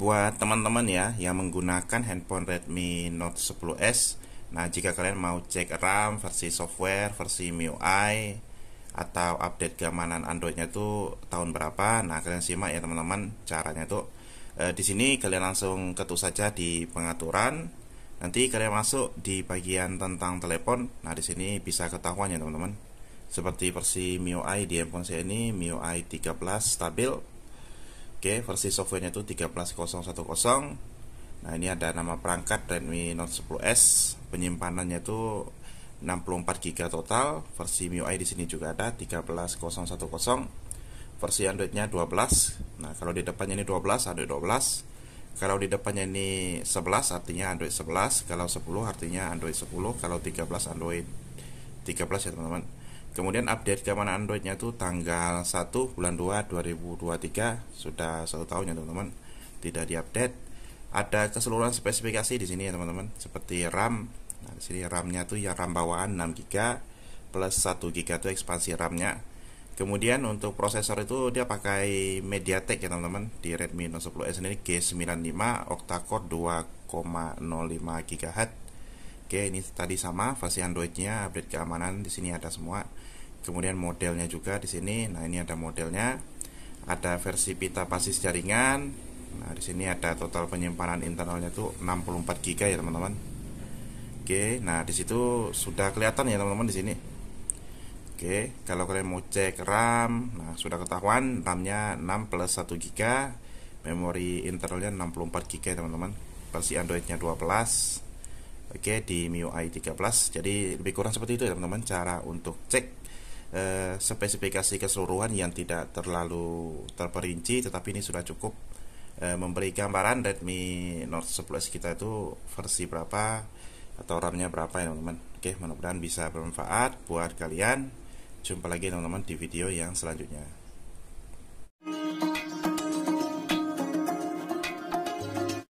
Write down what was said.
buat teman-teman ya yang menggunakan handphone Redmi Note 10s nah jika kalian mau cek RAM versi software versi MIUI atau update keamanan Androidnya itu tahun berapa nah kalian simak ya teman-teman caranya itu e, eh, di sini kalian langsung ketuk saja di pengaturan nanti kalian masuk di bagian tentang telepon nah di sini bisa ketahuan ya teman-teman seperti versi MIUI di handphone saya ini MIUI 13 stabil Oke, versi softwarenya itu 13010. Nah, ini ada nama perangkat Redmi Note 10S, penyimpanannya itu 64 GB total, versi MIUI di sini juga ada 13010. Versi Android-nya 12. Nah, kalau di depannya ini 12, Android 12. Kalau di depannya ini 11 artinya Android 11, kalau 10 artinya Android 10, kalau 13 Android 13 ya, teman-teman kemudian update zaman Androidnya itu tanggal 1 bulan 2 2023 sudah satu tahun ya teman-teman tidak diupdate ada keseluruhan spesifikasi di sini ya teman-teman seperti RAM nah di sini RAM-nya tuh ya RAM bawaan 6 GB plus 1 GB itu ekspansi RAM-nya kemudian untuk prosesor itu dia pakai MediaTek ya teman-teman di Redmi Note 10s ini G95 octa core 2,05 GHz Oke, ini tadi sama versi Androidnya, update keamanan di sini ada semua. Kemudian modelnya juga di sini. Nah, ini ada modelnya. Ada versi pita basis jaringan. Nah, di sini ada total penyimpanan internalnya itu 64 GB ya, teman-teman. Oke, nah di situ sudah kelihatan ya, teman-teman di sini. Oke, kalau kalian mau cek RAM, nah sudah ketahuan RAM-nya 6 plus 1 GB, memori internalnya 64 GB, ya, teman-teman. Versi Androidnya 12 Oke okay, di MIUI 13 jadi lebih kurang seperti itu ya teman-teman cara untuk cek uh, spesifikasi keseluruhan yang tidak terlalu terperinci tetapi ini sudah cukup uh, memberi gambaran Redmi Note 11 kita itu versi berapa atau RAM-nya berapa ya teman-teman oke okay, mudah-mudahan bisa bermanfaat buat kalian jumpa lagi teman-teman di video yang selanjutnya